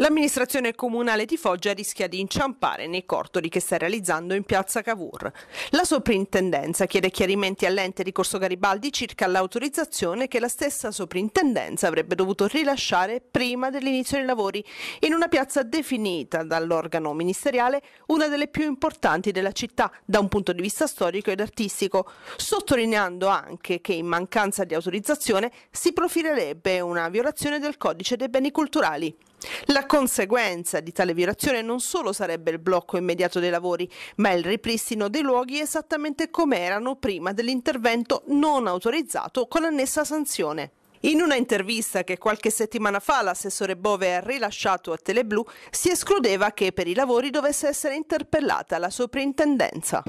L'amministrazione comunale di Foggia rischia di inciampare nei cortoli che sta realizzando in piazza Cavour. La soprintendenza chiede chiarimenti all'ente di Corso Garibaldi circa l'autorizzazione che la stessa soprintendenza avrebbe dovuto rilasciare prima dell'inizio dei lavori in una piazza definita dall'organo ministeriale una delle più importanti della città da un punto di vista storico ed artistico, sottolineando anche che in mancanza di autorizzazione si profilerebbe una violazione del codice dei beni culturali. La conseguenza di tale violazione non solo sarebbe il blocco immediato dei lavori, ma il ripristino dei luoghi esattamente come erano prima dell'intervento non autorizzato con annessa sanzione. In una intervista che qualche settimana fa l'assessore Bove ha rilasciato a Teleblu, si escludeva che per i lavori dovesse essere interpellata la soprintendenza.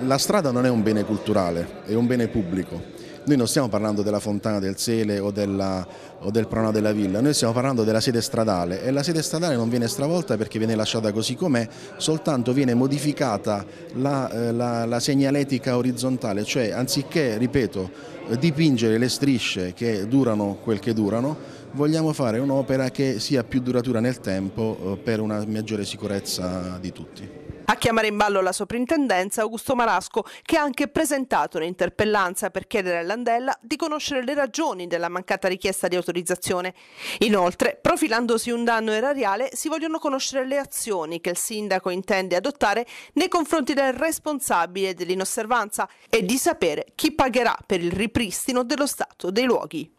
La strada non è un bene culturale, è un bene pubblico noi non stiamo parlando della Fontana del Sele o, della, o del Prona della Villa, noi stiamo parlando della sede stradale e la sede stradale non viene stravolta perché viene lasciata così com'è, soltanto viene modificata la, eh, la, la segnaletica orizzontale, cioè anziché, ripeto, eh, dipingere le strisce che durano quel che durano, vogliamo fare un'opera che sia più duratura nel tempo eh, per una maggiore sicurezza di tutti. A chiamare in ballo la soprintendenza Augusto Marasco, che ha anche presentato un'interpellanza per chiedere a Landella di conoscere le ragioni della mancata richiesta di autorizzazione. Inoltre, profilandosi un danno erariale, si vogliono conoscere le azioni che il sindaco intende adottare nei confronti del responsabile dell'inosservanza e di sapere chi pagherà per il ripristino dello stato dei luoghi.